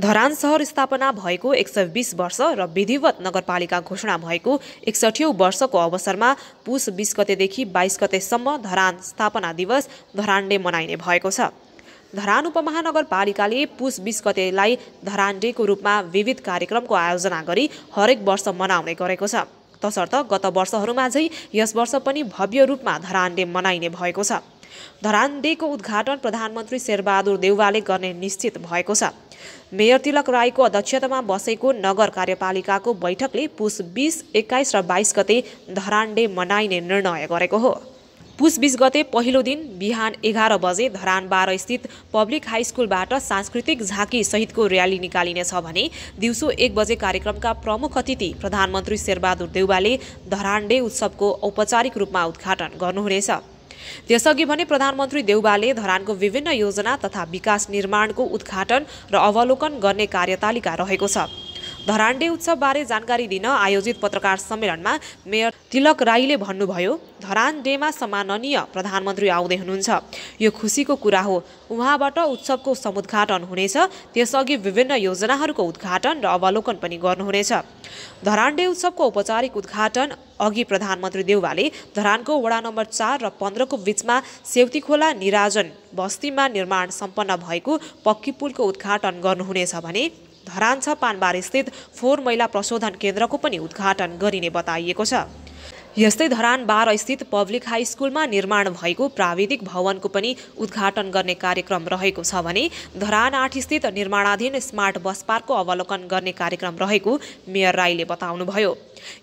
धरान सहर स्थापना भएको एक सय बिस वर्ष र विधिवत नगरपालिका घोषणा भएको एकसठौँ वर्षको अवसरमा पुष बिस गतेदेखि बाइस गतेसम्म धरान स्थापना दिवस धरानले मनाइने भएको छ धरान उपमहानगरपालिकाले पुष बिस गतेलाई धरान डेको रूपमा विविध कार्यक्रमको आयोजना गरी हरेक वर्ष मनाउने गरेको छ तसर्थ गत वर्षहरूमा झै यस वर्ष पनि भव्य रूपमा धरान डे मनाइने भएको छ धरान डेको उद्घाटन प्रधानमन्त्री शेरबहादुर देउवाले गर्ने निश्चित भएको छ मेयर तिलक राईको अध्यक्षतामा बसेको नगर कार्यपालिकाको बैठकले पुस बिस एक्काइस र बाइस गते धरानडे मनाइने निर्णय गरेको हो पुस बिस गते पहिलो दिन बिहान एघार बजे धरान बाह्र स्थित पब्लिक हाई स्कुलबाट सांस्कृतिक झाँकी सहितको र्याली निकालिनेछ भने दिउँसो एक बजे कार्यक्रमका प्रमुख अतिथि प्रधानमन्त्री शेरबहादुर देउवाले धरानडे उत्सवको औपचारिक रूपमा उद्घाटन गर्नुहुनेछ त्यसअघि भने प्रधानमन्त्री देउबाले धरानको विभिन्न योजना तथा विकास निर्माणको उद्घाटन र अवलोकन गर्ने कार्यतालिका रहेको छ उत्सव उत्सवबारे जानकारी दिन आयोजित पत्रकार सम्मेलनमा मेयर तिलक राईले भन्नुभयो धरान डेमा सम्माननीय प्रधानमन्त्री आउँदै हुनुहुन्छ यो खुसीको कुरा हो उहाँबाट उत्सवको समुद्घाटन हुनेछ त्यसअघि विभिन्न योजनाहरूको उद्घाटन र अवलोकन पनि गर्नुहुनेछ धरान्डे उत्सवको औपचारिक उद्घाटन अघि प्रधानमन्त्री देउवाले धरानको वडा नम्बर चार र पन्ध्रको बिचमा खोला निराजन बस्तीमा निर्माण सम्पन्न भएको पक्की पुलको उद्घाटन गर्नुहुनेछ भने धरान छ पानबार फोहोर मैला प्रशोधन केन्द्रको पनि उद्घाटन गरिने बताइएको छ यस्तै धरान बार स्थित पब्लिक हाई स्कुलमा निर्माण भएको प्राविधिक भवनको पनि उद्घाटन गर्ने कार्यक्रम रहेको छ भने धरान आठ स्थित निर्माणाधीन स्मार्ट बस पार्कको अवलोकन गर्ने कार्यक्रम रहेको मेयर राईले बताउनुभयो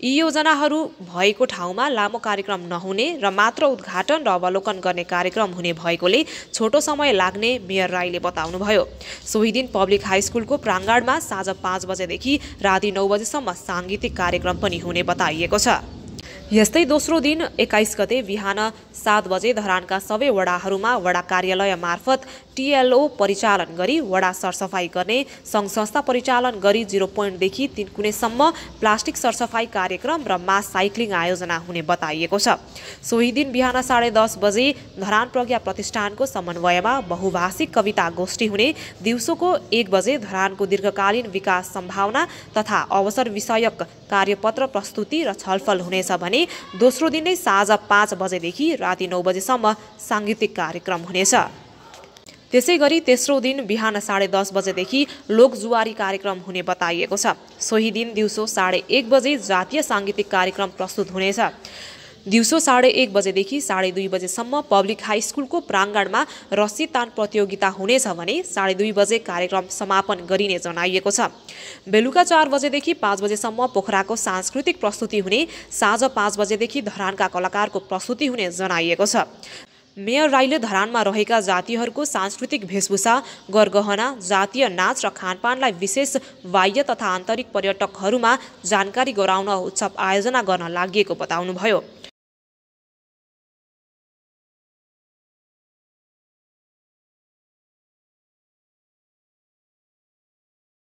यी योजनाहरू भएको ठाउँमा लामो कार्यक्रम नहुने र मात्र उद्घाटन र अवलोकन गर्ने कार्यक्रम हुने भएकोले छोटो समय लाग्ने मेयर राईले बताउनुभयो सोही दिन पब्लिक हाई स्कुलको प्राङ्गणमा साँझ पाँच बजेदेखि राति नौ बजेसम्म साङ्गीतिक कार्यक्रम पनि हुने बताइएको छ यस्तै दोस्रो दिन एक्काइस गते बिहान सात बजे धरानका सबै वडाहरूमा वडा कार्यालय मार्फत टिएलओ परिचालन गरी वडा सरसफाई गर्ने सङ्घ संस्था परिचालन गरी जिरो पोइन्टदेखि तिन कुनेसम्म प्लास्टिक सरसफाई कार्यक्रम र मास साइक्लिङ आयोजना हुने बताइएको छ सोही दिन बिहान साढे दस बजे धरान प्रज्ञा प्रतिष्ठानको समन्वयमा बहुभाषिक कविता गोष्ठी हुने दिउँसोको एक बजे धरानको दीर्घकालीन विकास सम्भावना तथा अवसर विषयक कार्यपत्र प्रस्तुति र छलफल हुनेछ भने भने दोस्रो दिन नै साँझ पाँच बजेदेखि राति नौ बजेसम्म साङ्गीतिक कार्यक्रम हुनेछ त्यसै गरी तेस्रो दिन बिहान साढे दस बजेदेखि लोकजुवारी कार्यक्रम हुने बताइएको छ सोही दिन दिउँसो साढे एक बजे जातीय साङ्गीतिक कार्यक्रम प्रस्तुत हुनेछ दिउँसो साढे एक बजेदेखि साढे दुई बजेसम्म पब्लिक हाई स्कुलको प्राङ्गणमा रस्सी तान प्रतियोगिता हुनेछ भने साढे दुई बजे कार्यक्रम समापन गरिने जनाइएको छ बेलुका चार बजेदेखि पाँच बजेसम्म पोखराको सांस्कृतिक प्रस्तुति हुने साँझ पाँच बजेदेखि धरानका कलाकारको प्रस्तुति हुने जनाइएको छ मेयर राईले धरानमा रहेका जातिहरूको सांस्कृतिक वेशभूषा गरगहना जातीय नाच र खानपानलाई विशेष बाह्य तथा आन्तरिक पर्यटकहरूमा जानकारी गराउन उत्सव आयोजना गर्न लागि बताउनुभयो